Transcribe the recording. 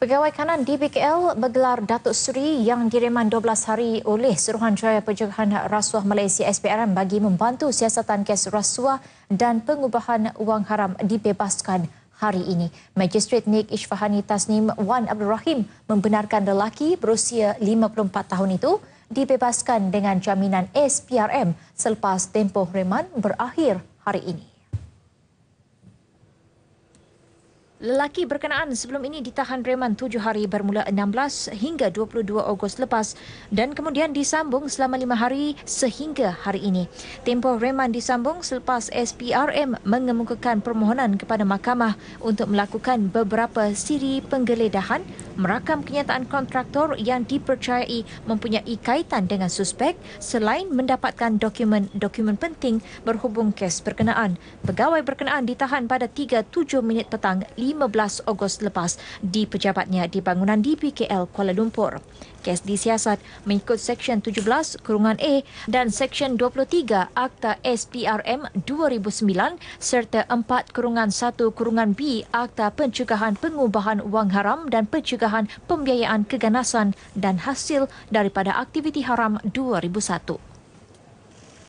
Pegawai kanan DBKL bergelar Datuk Seri yang direman 12 hari oleh Suruhanjaya Pencegahan Rasuah Malaysia SPRM bagi membantu siasatan kes rasuah dan pengubahan wang haram dibebaskan hari ini. Magistrate Nik Ishfahani Tasnim Wan Abdul Rahim membenarkan lelaki berusia 54 tahun itu dibebaskan dengan jaminan SPRM selepas tempoh reman berakhir hari ini. Lelaki berkenaan sebelum ini ditahan reman tujuh hari bermula 16 hingga 22 Ogos lepas dan kemudian disambung selama lima hari sehingga hari ini. Tempoh reman disambung selepas SPRM mengemukakan permohonan kepada mahkamah untuk melakukan beberapa siri penggeledahan merakam kenyataan kontraktor yang dipercayai mempunyai kaitan dengan suspek selain mendapatkan dokumen-dokumen penting berhubung kes berkenaan. Pegawai berkenaan ditahan pada 3.7 minit petang 15 Ogos lepas di pejabatnya di bangunan DPKL Kuala Lumpur kes disiasat mengikut Seksyen 17 Kurungan A dan Seksyen 23 Akta SPRM 2009 serta 4 Kurungan 1 Kurungan B Akta Pencegahan Pengubahan Wang Haram dan Pencegahan Pembiayaan Keganasan dan Hasil daripada Aktiviti Haram 2001.